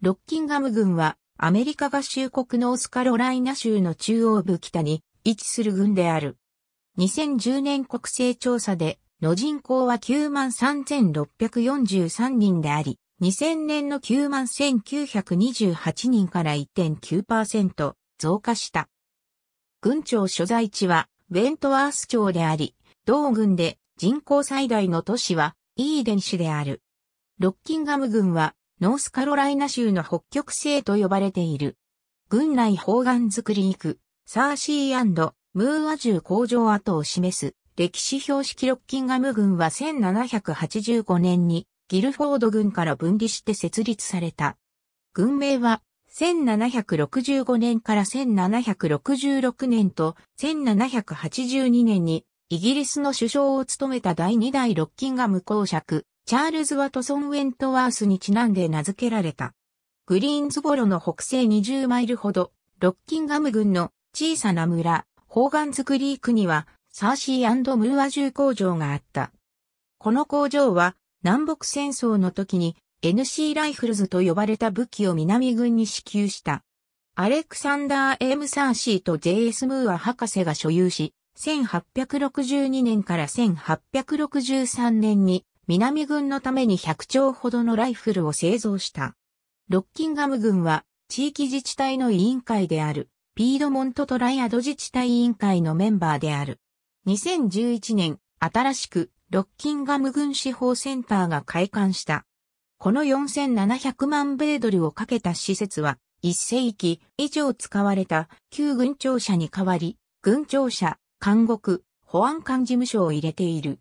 ロッキンガム軍は、アメリカ合衆国ノースカロライナ州の中央部北に位置する軍である。2010年国勢調査で、の人口は93,643人であり、2000年の91,928人から1.9%増加した。軍庁所在地は、ウェントワース町であり、同軍で人口最大の都市は、イーデン市である。ロッキンガム軍は、ノースカロライナ州の北極星と呼ばれている。軍内砲丸作り区、サーシームーア銃工場跡を示す歴史標識ロッキンガム軍は1785年にギルフォード軍から分離して設立された。軍名は1765年から1766年と1782年にイギリスの首相を務めた第2代ロッキンガム公爵チャールズ・ワトソン・ウェントワースにちなんで名付けられた。グリーンズボロの北西20マイルほど、ロッキンガム郡の小さな村、ホーガンズ・クリークには、サーシームーア重工場があった。この工場は、南北戦争の時に NC ライフルズと呼ばれた武器を南軍に支給した。アレクサンダー・エーム・サーシーと J.S. ムーア博士が所有し、1862年から1863年に南軍のために100丁ほどのライフルを製造した。ロッキンガム軍は地域自治体の委員会である、ピードモントトライアド自治体委員会のメンバーである。2011年、新しくロッキンガム軍司法センターが開館した。この4700万米ドルをかけた施設は、1世紀以上使われた旧軍庁舎に代わり、軍庁舎、監獄、保安官事務所を入れている。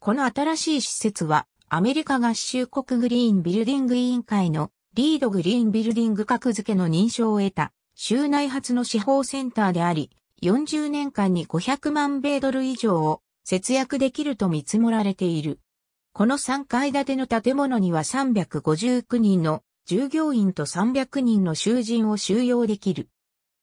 この新しい施設は、アメリカ合衆国グリーンビルディング委員会のリードグリーンビルディング格付けの認証を得た、州内初の司法センターであり、40年間に500万米ドル以上を節約できると見積もられている。この3階建ての建物には359人の従業員と300人の囚人を収容できる。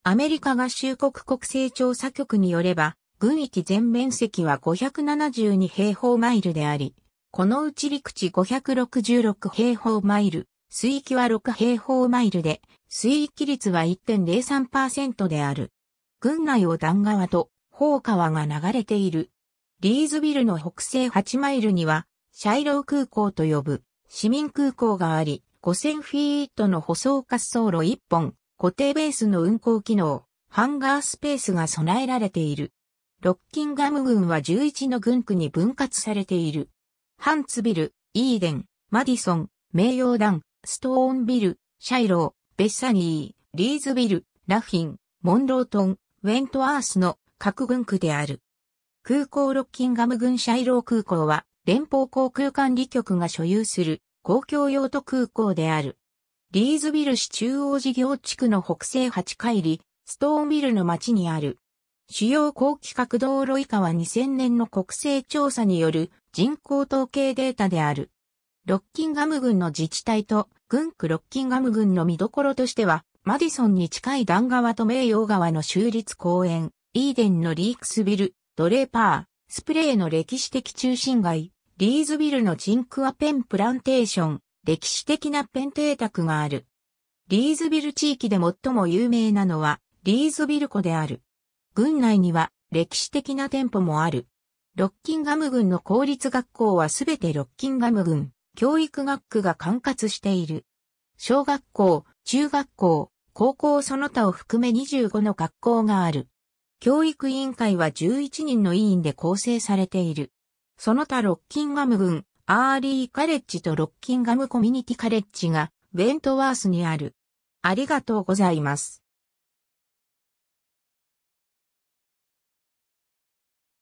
アメリカ合衆国国勢調査局によれば、軍域全面積は572平方マイルであり、このうち陸地566平方マイル、水域は6平方マイルで、水域率は1.03%である。軍内を段川と宝川が流れている。リーズビルの北西8マイルには、シャイロー空港と呼ぶ市民空港があり、5000フィートの舗装滑走路1本、固定ベースの運行機能、ハンガースペースが備えられている。ロッキンガム軍は11の軍区に分割されている。ハンツビル、イーデン、マディソン、名誉団、ストーンビル、シャイロー、ベッサニー、リーズビル、ラフィン、モンロートン、ウェントアースの各軍区である。空港ロッキンガム軍シャイロー空港は連邦航空管理局が所有する公共用途空港である。リーズビル市中央事業地区の北西8海里、ストーンビルの町にある主要高規格道路以下は2000年の国勢調査による人口統計データである。ロッキンガム郡の自治体と軍区ロッキンガム郡の見どころとしては、マディソンに近いダン川と名洋川の州立公園、イーデンのリークスビル、ドレーパー、スプレーの歴史的中心街、リーズビルのチンクアペンプランテーション、歴史的なペン邸宅がある。リーズビル地域で最も有名なのは、リーズビル湖である。郡内には歴史的な店舗もある。ロッキンガム郡の公立学校はすべてロッキンガム郡教育学区が管轄している。小学校、中学校、高校その他を含め25の学校がある。教育委員会は11人の委員で構成されている。その他ロッキンガム郡、アーリーカレッジとロッキンガムコミュニティカレッジが、ウェントワースにある。ありがとうございます。